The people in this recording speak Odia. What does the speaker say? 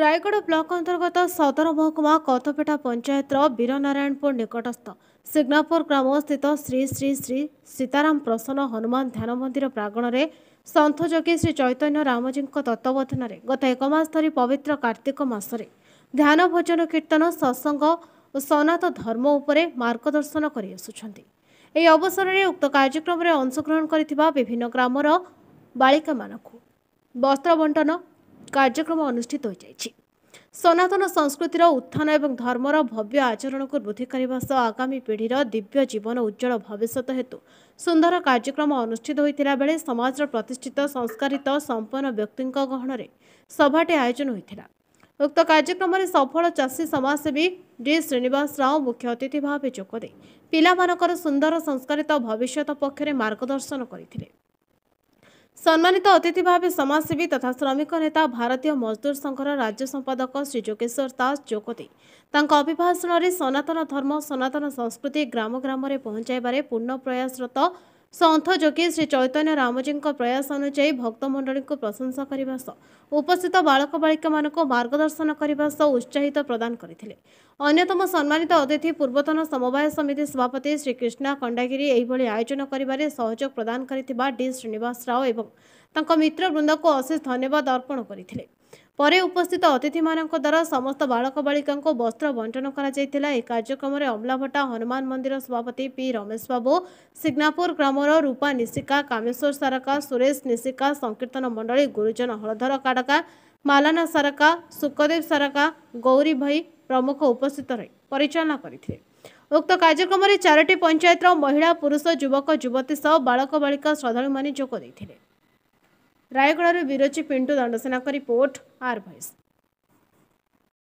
ରାୟଗଡ଼ ବ୍ଲକ ଅନ୍ତର୍ଗତ ସଦର ମହକୁମା କତପେଟା ପଞ୍ଚାୟତର ବୀରନାରାୟଣପୁର ନିକଟସ୍ଥ ସିଗ୍ନାପୁର ଗ୍ରାମସ୍ଥିତ ଶ୍ରୀ ଶ୍ରୀ ଶ୍ରୀ ସୀତାରାମ ପ୍ରସନ୍ନ ହନୁମାନ ଧ୍ୟାନ ମନ୍ଦିର ପ୍ରାଙ୍ଗଣରେ ସନ୍ଥ ଯୋଗୀ ଶ୍ରୀ ଚୈତନ୍ୟ ରାମଜୀଙ୍କ ତତ୍ତ୍ୱାବଧାନରେ ଗତ ଏକ ମାସ ଧରି ପବିତ୍ର କାର୍ତ୍ତିକ ମାସରେ ଧ୍ୟାନ ଭୋଜନ କୀର୍ତ୍ତନ ସତ୍ସଙ୍ଗ ଓ ସନାତ ଧର୍ମ ଉପରେ ମାର୍ଗଦର୍ଶନ କରିଆସୁଛନ୍ତି ଏହି ଅବସରରେ ଉକ୍ତ କାର୍ଯ୍ୟକ୍ରମରେ ଅଂଶଗ୍ରହଣ କରିଥିବା ବିଭିନ୍ନ ଗ୍ରାମର ବାଳିକାମାନଙ୍କୁ ବସ୍ତ୍ର ବଣ୍ଟନ କାର୍ଯ୍ୟକ୍ରମ ଅନୁଷ୍ଠିତ ହୋଇଯାଇଛି ସନାତନ ସଂସ୍କୃତିର ଉତ୍ଥାନ ଏବଂ ଧର୍ମର ଭବ୍ୟ ଆଚରଣକୁ ବୃଦ୍ଧି କରିବା ସହ ଆଗାମୀ ପିଢ଼ିର ଦିବ୍ୟ ଜୀବନ ଉଜ୍ଜଳ ଭବିଷ୍ୟତ ହେତୁ ସୁନ୍ଦର କାର୍ଯ୍ୟକ୍ରମ ଅନୁଷ୍ଠିତ ହୋଇଥିଲା ବେଳେ ସମାଜର ପ୍ରତିଷ୍ଠିତ ସଂସ୍କାରିତ ସମ୍ପନ୍ନ ବ୍ୟକ୍ତିଙ୍କ ଗହଣରେ ସଭାଟି ଆୟୋଜନ ହୋଇଥିଲା ଉକ୍ତ କାର୍ଯ୍ୟକ୍ରମରେ ସଫଳ ଚାଷୀ ସମାଜସେବୀ ଡି ଶ୍ରୀନିବାସ ରାଓ ମୁଖ୍ୟ ଅତିଥି ଭାବେ ଯୋଗଦେଇ ପିଲାମାନଙ୍କର ସୁନ୍ଦର ସଂସ୍କାରିତ ଭବିଷ୍ୟତ ପକ୍ଷରେ ମାର୍ଗଦର୍ଶନ କରିଥିଲେ ସମ୍ମାନିତ ଅତିଥି ଭାବେ ସମାଜସେବୀ ତଥା ଶ୍ରମିକ ନେତା ଭାରତୀୟ ମଜଦୁର ସଂଘର ରାଜ୍ୟ ସମ୍ପାଦକ ଶ୍ରୀ ଯୋଗେଶ୍ୱର ଦାସ ଯୋଗ ଦେଇ ତାଙ୍କ ଅଭିଭାଷଣରେ ସନାତନ ଧର୍ମ ସନାତନ ସଂସ୍କୃତି ଗ୍ରାମ ଗ୍ରାମରେ ପହଞ୍ଚାଇବାରେ ପୂର୍ଣ୍ଣ ପ୍ରୟାସରତ ସନ୍ଥ ଯୋଗୀ ଶ୍ରୀ ଚୈତନ୍ୟ ରାମଜୀଙ୍କ ପ୍ରୟାସ ଅନୁଯାୟୀ ଭକ୍ତମଣ୍ଡଳୀଙ୍କୁ ପ୍ରଶଂସା କରିବା ସହ ଉପସ୍ଥିତ ବାଳକ ବାଳିକାମାନଙ୍କୁ ମାର୍ଗଦର୍ଶନ କରିବା ସହ ଉତ୍ସାହିତ ପ୍ରଦାନ କରିଥିଲେ ଅନ୍ୟତମ ସମ୍ମାନିତ ଅତିଥି ପୂର୍ବତନ ସମବାୟ ସମିତି ସଭାପତି ଶ୍ରୀ କ୍ରିଷ୍ଣା ଖଣ୍ଡାଗିରି ଏହିଭଳି ଆୟୋଜନ କରିବାରେ ସହଯୋଗ ପ୍ରଦାନ କରିଥିବା ଡି ଶ୍ରୀନିବାସ ରାଓ ଏବଂ ତାଙ୍କ ମିତ୍ରବୃନ୍ଦକୁ ଅଶେଷ ଧନ୍ୟବାଦ ଅର୍ପଣ କରିଥିଲେ ପରେ ଉପସ୍ଥିତ ଅତିଥିମାନଙ୍କ ଦ୍ୱାରା ସମସ୍ତ ବାଳକ ବାଳିକାଙ୍କୁ ବସ୍ତ୍ର ବଣ୍ଟନ କରାଯାଇଥିଲା ଏହି କାର୍ଯ୍ୟକ୍ରମରେ ଅମ୍ଲାଭଟ୍ଟା ହନୁମାନ ମନ୍ଦିର ସଭାପତି ପି ରମେଶ ବାବୁ ସିଗ୍ନାପୁର ଗ୍ରାମର ରୂପା ନିଶିକା କାମେଶ୍ୱର ସାରକା ସୁରେଶ ନିଶିକା ସଂକୀର୍ତ୍ତନ ମଣ୍ଡଳୀ ଗୁରୁଜନ ହଳଧର କାଡକା ମାଲାନା ସାରକା ଶୁକଦେବ ସାରକା ଗୌରୀ ଭାଇ ପ୍ରମୁଖ ଉପସ୍ଥିତ ରହି ପରିଚାଳନା କରିଥିଲେ ଉକ୍ତ କାର୍ଯ୍ୟକ୍ରମରେ ଚାରୋଟି ପଞ୍ଚାୟତର ମହିଳା ପୁରୁଷ ଯୁବକ ଯୁବତୀ ସହ ବାଳକ ବାଳିକା ଶ୍ରଦ୍ଧାଳୁମାନେ ଯୋଗ ଦେଇଥିଲେ ରାୟଗଡ଼ାରୁ ବିରଚି ପିଣ୍ଟୁ ଦଣ୍ଡସେନାଙ୍କ ରିପୋର୍ଟ ଆର୍ ଭଏସ୍